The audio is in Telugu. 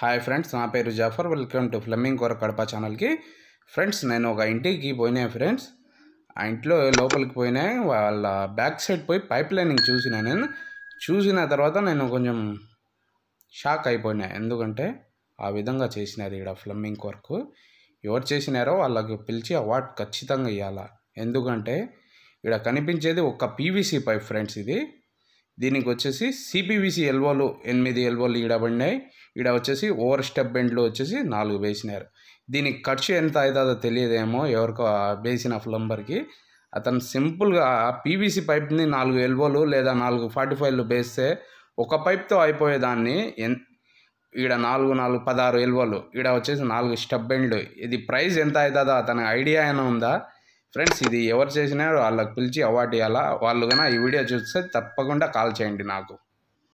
హాయ్ ఫ్రెండ్స్ నా పేరు జాఫర్ వెల్కమ్ టు ఫ్లమ్మింగ్ కోర కడప ఛానల్కి ఫ్రెండ్స్ నేను ఒక ఇంటికి పోయినాయి ఫ్రెండ్స్ ఆ ఇంట్లో లోపలికి పోయినాయి వాళ్ళ బ్యాక్ సైడ్ పోయి పైప్ లైనింగ్ చూసినా నేను చూసిన తర్వాత నేను కొంచెం షాక్ అయిపోయినా ఎందుకంటే ఆ విధంగా చేసినారు ఇక్కడ ఫ్లమ్మింగ్ వర్క్ ఎవరు చేసినారో వాళ్ళకి పిలిచి అవార్డు ఖచ్చితంగా ఇవ్వాలా ఎందుకంటే ఇక్కడ కనిపించేది ఒక పీవీసీ పైప్ ఫ్రెండ్స్ ఇది దీనికి వచ్చేసి సిపివిసి ఎల్వోలు ఎనిమిది ఎల్వోలు ఈడబడినాయి ఈడ వచ్చేసి ఓవర్ స్టెప్ బెండ్లు వచ్చేసి నాలుగు వేసినారు దీనికి ఖర్చు ఎంత అవుతుందో తెలియదేమో ఎవరికో వేసిన ప్లంబర్కి అతను సింపుల్గా పీవీసీ పైప్ని నాలుగు ఎల్వోలు లేదా నాలుగు ఫార్టీ ఫైవ్లు వేస్తే ఒక పైప్తో అయిపోయేదాన్ని ఎన్ ఈడ నాలుగు నాలుగు పదహారు ఎల్వోలు ఈడ వచ్చేసి నాలుగు స్టెప్ బెండ్లు ఇది ప్రైస్ ఎంత అవుతుందో అతని ఐడియా అయినా ఉందా ఫ్రెండ్స్ ఇది ఎవరు చేసినా వాళ్ళకి పిలిచి అవార్డు ఇవ్వాలా వాళ్ళు కన్నా ఈ వీడియో చూస్తే తప్పకుండా కాల్ చేయండి నాకు